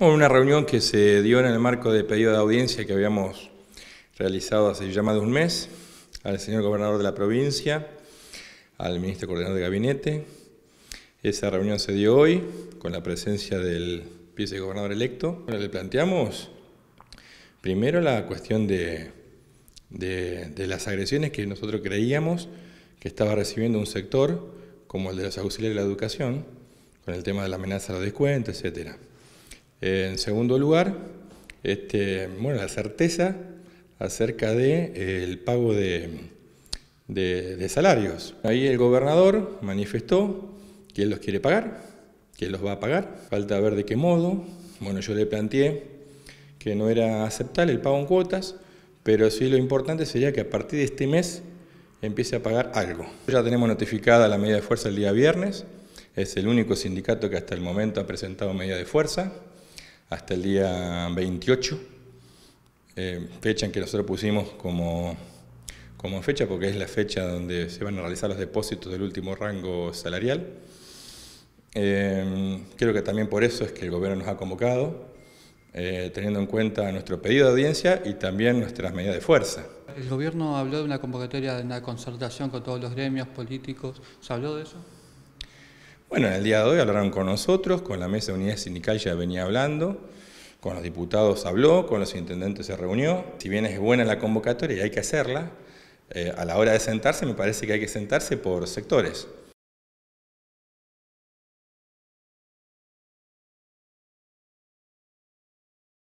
Una reunión que se dio en el marco de pedido de audiencia que habíamos realizado hace ya más de un mes al señor gobernador de la provincia, al ministro coordinador de gabinete. Esa reunión se dio hoy con la presencia del vicegobernador electo. le planteamos primero la cuestión de, las agresiones que nosotros creíamos que estaba recibiendo un sector como el de los auxiliares de la educación, con el tema de la amenaza a los descuentos, etcétera en segundo lugar, este, bueno, la certeza acerca del de, eh, pago de, salarios. Ahí el gobernador manifestó que él los quiere pagar, que los va a pagar. Falta ver de qué modo. Bueno, yo le planteé que no era aceptable el pago en cuotas, pero sí lo importante sería que a partir de este mes empiece a pagar algo. Ya tenemos notificada la medida de fuerza el día viernes, es el único sindicato que hasta el momento ha presentado medida de fuerza hasta el día 28, eh, fecha en que nosotros pusimos como, como fecha, porque es la fecha donde se van a realizar los depósitos del último rango salarial. Eh, creo que también por eso es que el gobierno nos ha convocado, eh, teniendo en cuenta nuestro pedido de audiencia y también nuestras medidas de fuerza. El gobierno habló de una convocatoria, de una concertación con todos los gremios políticos. ¿Se habló de eso? Bueno, en el día de hoy hablaron con nosotros, con la mesa de unidad sindical ya venía hablando, con los diputados habló, con los intendentes se reunió. Si bien es buena la convocatoria y hay que hacerla, eh, a la hora de sentarse me parece que hay que sentarse por sectores.